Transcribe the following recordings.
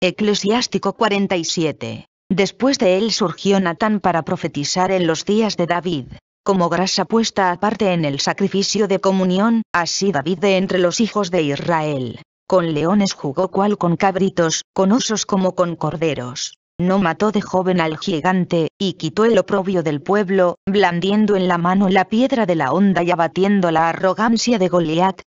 Eclesiástico 47. Después de él surgió Natán para profetizar en los días de David, como grasa puesta aparte en el sacrificio de comunión, así David de entre los hijos de Israel. Con leones jugó cual con cabritos, con osos como con corderos. No mató de joven al gigante, y quitó el oprobio del pueblo, blandiendo en la mano la piedra de la honda y abatiendo la arrogancia de Goliat,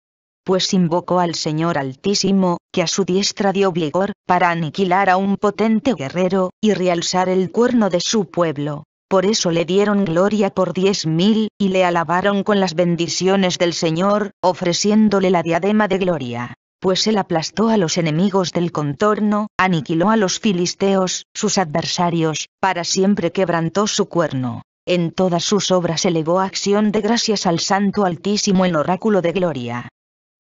pues invocó al Señor Altísimo, que a su diestra dio vigor, para aniquilar a un potente guerrero, y realzar el cuerno de su pueblo. Por eso le dieron gloria por diez mil, y le alabaron con las bendiciones del Señor, ofreciéndole la diadema de gloria. Pues él aplastó a los enemigos del contorno, aniquiló a los filisteos, sus adversarios, para siempre quebrantó su cuerno. En todas sus obras elevó acción de gracias al Santo Altísimo en oráculo de gloria.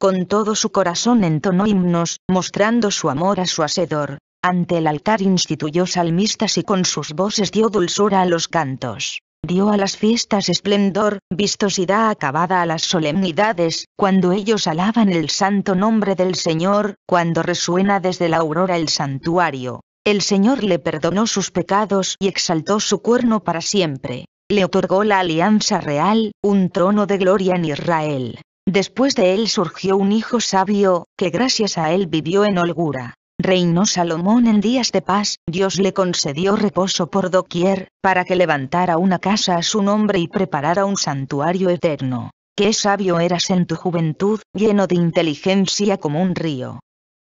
Con todo su corazón entonó himnos, mostrando su amor a su hacedor. Ante el altar instituyó salmistas y con sus voces dio dulzura a los cantos. Dio a las fiestas esplendor, vistosidad acabada a las solemnidades, cuando ellos alaban el santo nombre del Señor, cuando resuena desde la aurora el santuario. El Señor le perdonó sus pecados y exaltó su cuerno para siempre. Le otorgó la alianza real, un trono de gloria en Israel. Después de él surgió un hijo sabio, que gracias a él vivió en holgura. Reinó Salomón en días de paz, Dios le concedió reposo por doquier, para que levantara una casa a su nombre y preparara un santuario eterno. Qué sabio eras en tu juventud, lleno de inteligencia como un río.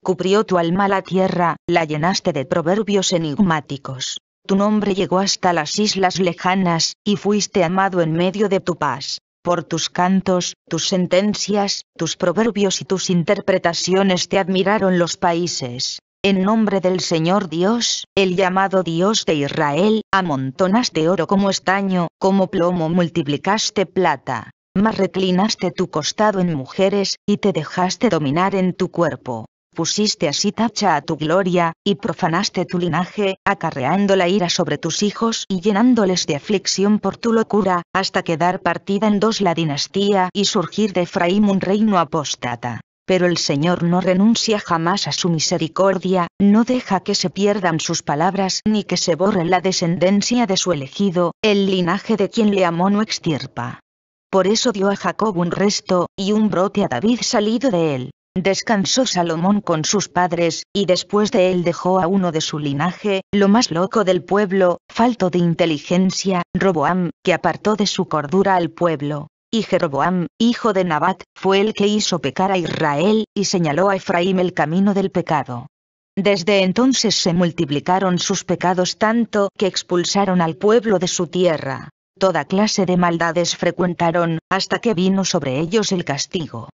Cubrió tu alma la tierra, la llenaste de proverbios enigmáticos. Tu nombre llegó hasta las islas lejanas, y fuiste amado en medio de tu paz por tus cantos, tus sentencias, tus proverbios y tus interpretaciones te admiraron los países. En nombre del Señor Dios, el llamado Dios de Israel, amontonaste oro como estaño, como plomo multiplicaste plata. mas reclinaste tu costado en mujeres, y te dejaste dominar en tu cuerpo pusiste así tacha a tu gloria, y profanaste tu linaje, acarreando la ira sobre tus hijos y llenándoles de aflicción por tu locura, hasta quedar partida en dos la dinastía y surgir de Efraín un reino apóstata. Pero el Señor no renuncia jamás a su misericordia, no deja que se pierdan sus palabras ni que se borre la descendencia de su elegido, el linaje de quien le amó no extirpa. Por eso dio a Jacob un resto, y un brote a David salido de él. Descansó Salomón con sus padres, y después de él dejó a uno de su linaje, lo más loco del pueblo, falto de inteligencia, Roboam, que apartó de su cordura al pueblo. Y Jeroboam, hijo de Nabat, fue el que hizo pecar a Israel, y señaló a Efraín el camino del pecado. Desde entonces se multiplicaron sus pecados tanto que expulsaron al pueblo de su tierra. Toda clase de maldades frecuentaron, hasta que vino sobre ellos el castigo.